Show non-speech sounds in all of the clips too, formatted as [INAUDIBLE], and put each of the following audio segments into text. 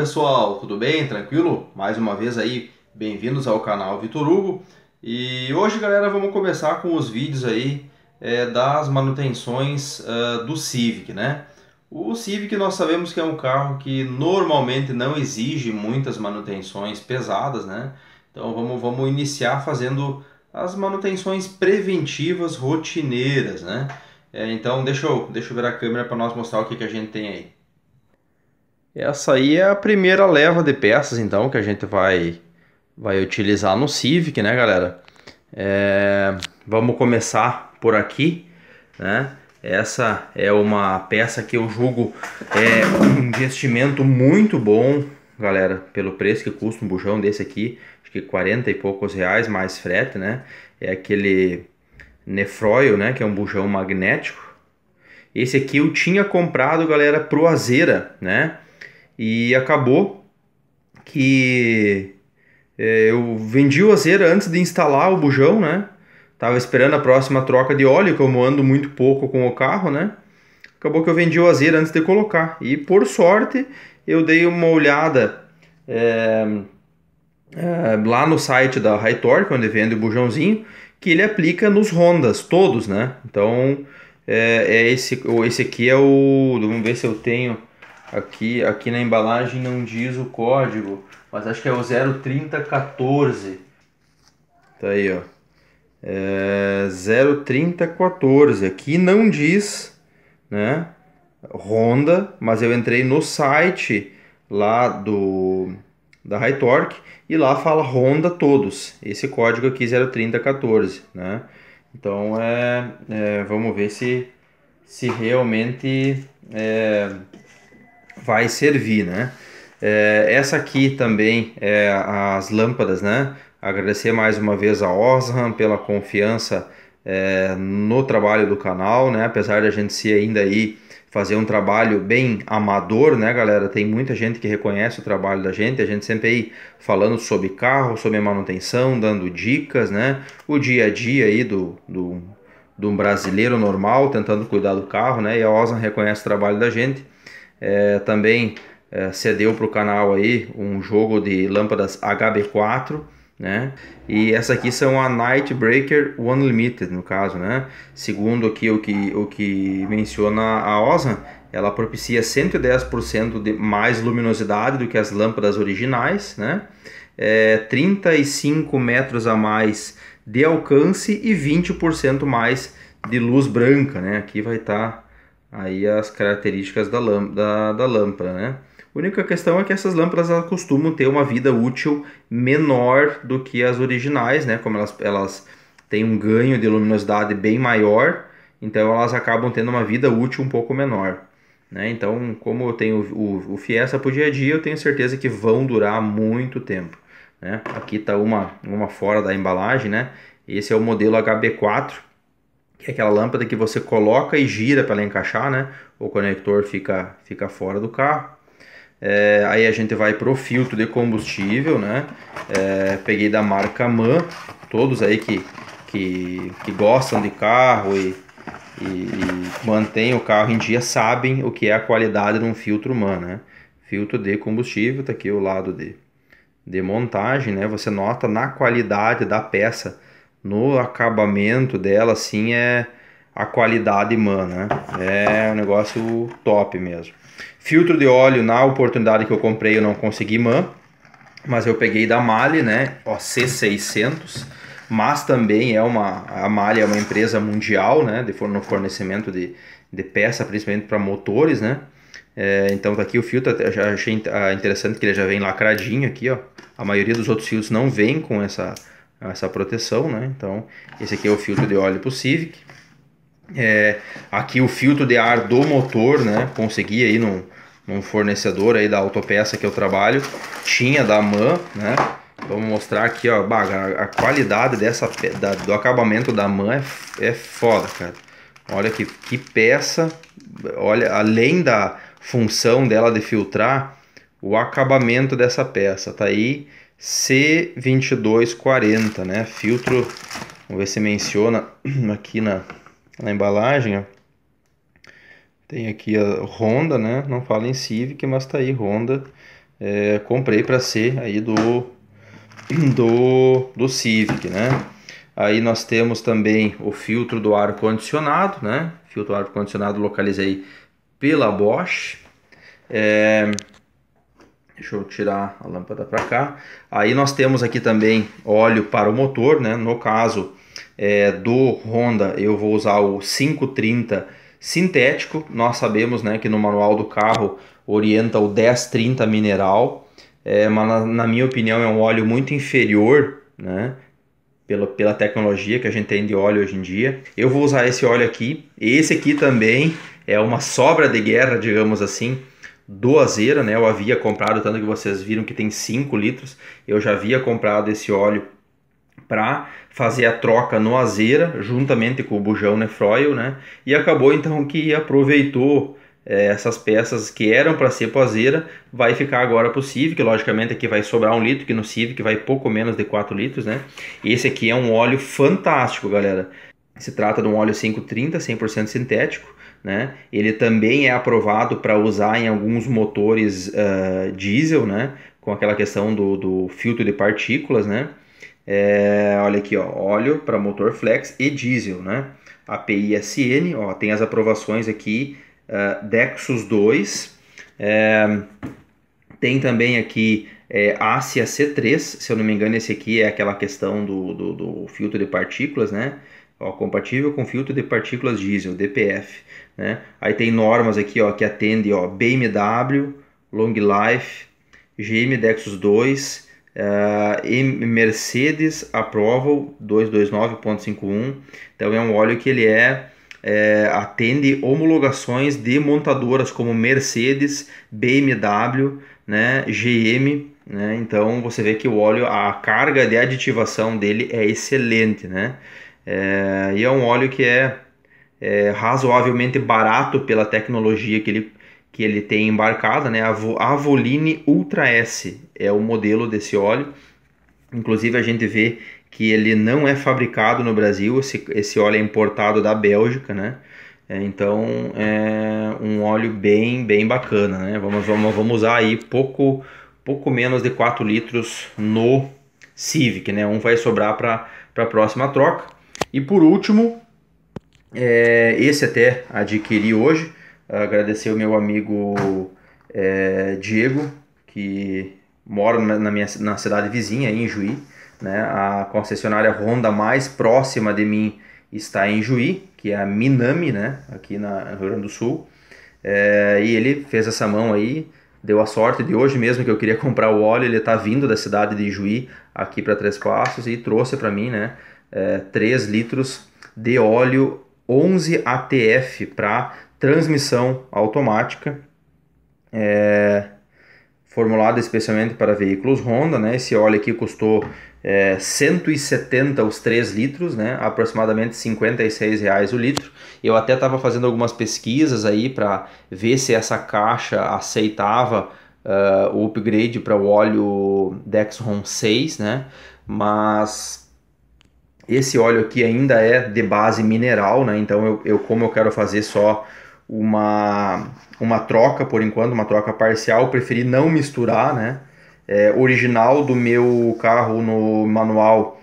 pessoal, tudo bem? Tranquilo? Mais uma vez aí, bem-vindos ao canal Vitor Hugo. E hoje, galera, vamos começar com os vídeos aí é, das manutenções uh, do Civic, né? O Civic nós sabemos que é um carro que normalmente não exige muitas manutenções pesadas, né? Então vamos, vamos iniciar fazendo as manutenções preventivas rotineiras, né? É, então deixa eu, deixa eu ver a câmera para nós mostrar o que, que a gente tem aí. Essa aí é a primeira leva de peças, então, que a gente vai, vai utilizar no Civic, né, galera? É, vamos começar por aqui, né? Essa é uma peça que eu julgo é um investimento muito bom, galera, pelo preço que custa um bujão desse aqui, acho que 40 e poucos reais mais frete, né? É aquele Nefroil, né, que é um bujão magnético. Esse aqui eu tinha comprado, galera, pro Azeira, né? E acabou que é, eu vendi o azeira antes de instalar o bujão, né? Tava esperando a próxima troca de óleo, como eu ando muito pouco com o carro, né? Acabou que eu vendi o azeira antes de colocar. E por sorte, eu dei uma olhada é, é, lá no site da High Torque, é onde vende o bujãozinho, que ele aplica nos Hondas, todos, né? Então, é, é esse, esse aqui é o... Vamos ver se eu tenho Aqui, aqui na embalagem não diz o código, mas acho que é o 03014. Tá aí, ó. É 03014. Aqui não diz, né? Honda, mas eu entrei no site lá do da High Torque e lá fala Honda todos. Esse código aqui 03014, né? Então é, é vamos ver se se realmente é, vai servir, né? É, essa aqui também é as lâmpadas, né? Agradecer mais uma vez a Osram pela confiança é, no trabalho do canal, né? Apesar de a gente ser ainda aí fazer um trabalho bem amador, né, galera? Tem muita gente que reconhece o trabalho da gente, a gente sempre aí falando sobre carro, sobre manutenção, dando dicas, né? O dia a dia aí do, do, do brasileiro normal, tentando cuidar do carro, né? E a Osram reconhece o trabalho da gente é, também é, cedeu para o canal aí um jogo de lâmpadas HB4, né? E essa aqui são a Nightbreaker One Limited, no caso, né? Segundo aqui o que, o que menciona a OSA, ela propicia 110% de mais luminosidade do que as lâmpadas originais, né? É, 35 metros a mais de alcance e 20% mais de luz branca, né? Aqui vai estar... Tá aí as características da, da, da lâmpada, né? A única questão é que essas lâmpadas elas costumam ter uma vida útil menor do que as originais, né? Como elas, elas têm um ganho de luminosidade bem maior, então elas acabam tendo uma vida útil um pouco menor. Né? Então, como eu tenho o, o Fiesta para o dia a dia, eu tenho certeza que vão durar muito tempo. Né? Aqui está uma, uma fora da embalagem, né? Esse é o modelo HB4, que é aquela lâmpada que você coloca e gira para ela encaixar, né? O conector fica, fica fora do carro. É, aí a gente vai pro filtro de combustível, né? É, peguei da marca MAN, todos aí que, que, que gostam de carro e, e, e mantêm o carro em dia sabem o que é a qualidade de um filtro MAN, né? Filtro de combustível, tá aqui o lado de, de montagem, né? Você nota na qualidade da peça no acabamento dela, assim, é a qualidade mano Né? É um negócio top mesmo. Filtro de óleo, na oportunidade que eu comprei, eu não consegui man, mas eu peguei da Mali, né? Ó, C600. Mas também é uma. A Mali é uma empresa mundial, né? De no fornecimento de, de peça, principalmente para motores, né? É, então tá aqui o filtro, já achei ah, interessante que ele já vem lacradinho aqui, ó. A maioria dos outros filtros não vem com essa essa proteção, né? Então, esse aqui é o filtro de óleo para Civic. É, aqui o filtro de ar do motor, né? Consegui aí num, num fornecedor aí da autopeça que eu trabalho, tinha da MAN, né? Vamos mostrar aqui, ó, a, a qualidade dessa da, do acabamento da MAN é, é foda, cara. Olha que, que peça, olha, além da função dela de filtrar, o acabamento dessa peça, tá aí C2240, né? Filtro, vamos ver se menciona [CLEARS THROAT] aqui na, na embalagem, ó. Tem aqui a Honda, né? Não fala em Civic, mas tá aí Honda. É, comprei para ser aí do [CLEARS THROAT] do do Civic, né? Aí nós temos também o filtro do ar condicionado, né? Filtro do ar condicionado localizei pela Bosch. É, Deixa eu tirar a lâmpada para cá. Aí nós temos aqui também óleo para o motor, né? No caso é, do Honda, eu vou usar o 530 sintético. Nós sabemos, né, que no manual do carro orienta o 1030 mineral, é, mas na, na minha opinião é um óleo muito inferior, né? Pela, pela tecnologia que a gente tem de óleo hoje em dia. Eu vou usar esse óleo aqui. Esse aqui também é uma sobra de guerra, digamos assim do Azeira, né? Eu havia comprado, tanto que vocês viram que tem 5 litros. Eu já havia comprado esse óleo para fazer a troca no Azeira, juntamente com o bujão Nefroil, né? E acabou então que aproveitou é, essas peças que eram para ser para Azeira, vai ficar agora para o Civic, logicamente aqui vai sobrar um litro, que no Civic vai pouco menos de 4 litros, né? Esse aqui é um óleo fantástico, galera. Se trata de um óleo 530, 100% sintético. Né? Ele também é aprovado para usar em alguns motores uh, diesel, né? com aquela questão do, do filtro de partículas. Né? É, olha aqui, ó, óleo para motor flex e diesel. Né? API SN, ó, tem as aprovações aqui, uh, Dexus 2. É, tem também aqui é, ACIA C3, se eu não me engano, esse aqui é aquela questão do, do, do filtro de partículas, né? ó, compatível com filtro de partículas diesel, DPF. Né? Aí tem normas aqui ó, que atende, ó, BMW, Long Life, GM Dexus 2, uh, eh, Mercedes Approval 229.51. Então é um óleo que ele é, é, atende homologações de montadoras como Mercedes, BMW, né, GM. Né? Então você vê que o óleo, a carga de aditivação dele é excelente. Né? É, e é um óleo que é, é, razoavelmente barato pela tecnologia que ele, que ele tem embarcada, né? A Avoline Ultra S é o modelo desse óleo. Inclusive a gente vê que ele não é fabricado no Brasil, esse, esse óleo é importado da Bélgica, né? É, então é um óleo bem, bem bacana, né? Vamos, vamos, vamos usar aí pouco, pouco menos de 4 litros no Civic, né? Um vai sobrar para a próxima troca. E por último, é, esse até adquiri hoje, agradecer o meu amigo é, Diego, que mora na minha na cidade vizinha, em Juí. Né? A concessionária Honda mais próxima de mim está em Juí, que é a Minami, né? aqui na, no Rio Grande do Sul. É, e ele fez essa mão aí, deu a sorte de hoje mesmo que eu queria [LAUGHS] comprar o óleo, ele está vindo da cidade de Juí aqui para Três Passos e trouxe para mim, né? é, 3 litros de óleo 11 ATF para transmissão automática, é, especialmente para veículos Honda. Né? Esse óleo aqui custou é, 170 os 3 litros, né? aproximadamente 56 reais o litro. Eu até estava fazendo algumas pesquisas aí para ver se essa caixa aceitava uh, o upgrade para o óleo Dexron 6, né? mas esse óleo aqui ainda é de base mineral, né? Então eu, eu como eu quero fazer só uma, uma troca por enquanto, uma troca parcial, preferi não misturar, né? É, original do meu carro no manual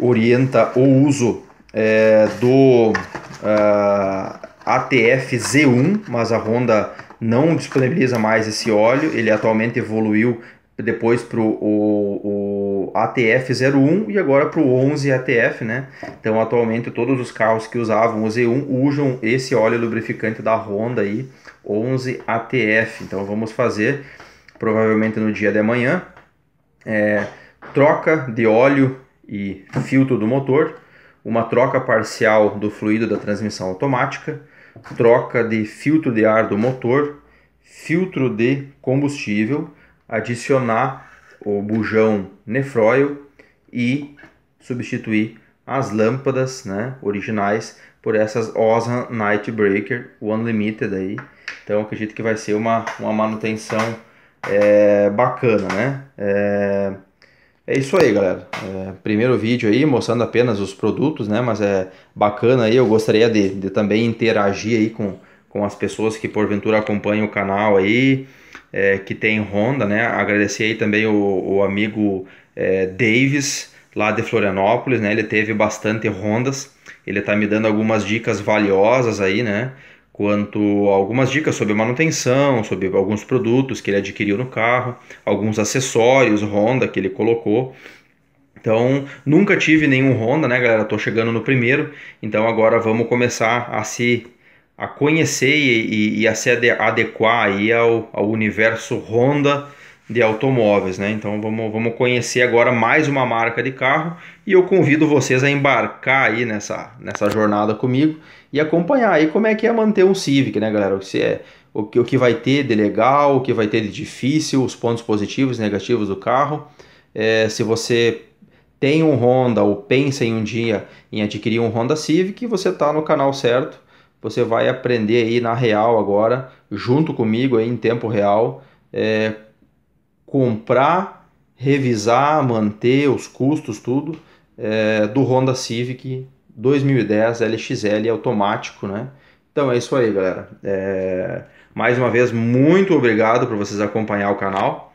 orienta o uso é, do uh, é, ATF Z1, mas a Honda não disponibiliza mais esse óleo, ele atualmente evoluiu depois para o ATF-01 e agora para o 11 ATF, né? Então, atualmente, todos os carros que usavam o Z1 usam esse óleo lubrificante da Honda aí, 11 ATF. Então, vamos fazer, provavelmente no dia de amanhã, é, troca de óleo e filtro do motor, uma troca parcial do fluido da transmissão automática, troca de filtro de ar do motor, filtro de combustível, adicionar o bujão nefróio e substituir as lâmpadas né, originais por essas night Nightbreaker One Limited aí. Então acredito que vai ser uma, uma manutenção é, bacana, né? É, é isso aí, galera. É, primeiro vídeo aí mostrando apenas os produtos, né? Mas é bacana aí. Eu gostaria de, de também interagir aí com, com as pessoas que porventura acompanham o canal aí é, que tem Honda, né? Agradecer aí também o, o amigo é, Davis, lá de Florianópolis, né? Ele teve bastante Hondas, ele tá me dando algumas dicas valiosas aí, né? Quanto algumas dicas sobre manutenção, sobre alguns produtos que ele adquiriu no carro, alguns acessórios Honda que ele colocou. Então, nunca tive nenhum Honda, né, galera? Tô chegando no primeiro, então agora vamos começar a se a conhecer e, e, a se adequar aí ao, ao universo Honda de automóveis, né? Então vamos, vamos conhecer agora mais uma marca de carro e eu convido vocês a embarcar aí nessa, nessa jornada comigo e acompanhar aí como é que é manter um Civic, né, galera? O que, é, o, que, o que vai ter de legal, o que vai ter de difícil, os pontos positivos e negativos do carro. É, se você tem um Honda ou pensa em um dia em adquirir um Honda Civic, você está no canal certo você vai aprender aí na real agora, junto comigo aí em tempo real, é, comprar, revisar, manter os custos, tudo, é, do Honda Civic 2010 LXL automático, né? Então é isso aí, galera. É, mais uma vez, muito obrigado por vocês acompanhar o canal.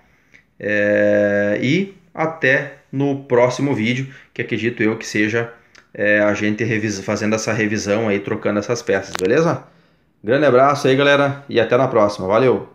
É, e até no próximo vídeo, que acredito eu que seja é, a gente revisa, fazendo essa revisão aí, trocando essas peças, beleza? Grande abraço aí, galera, e até na próxima. Valeu!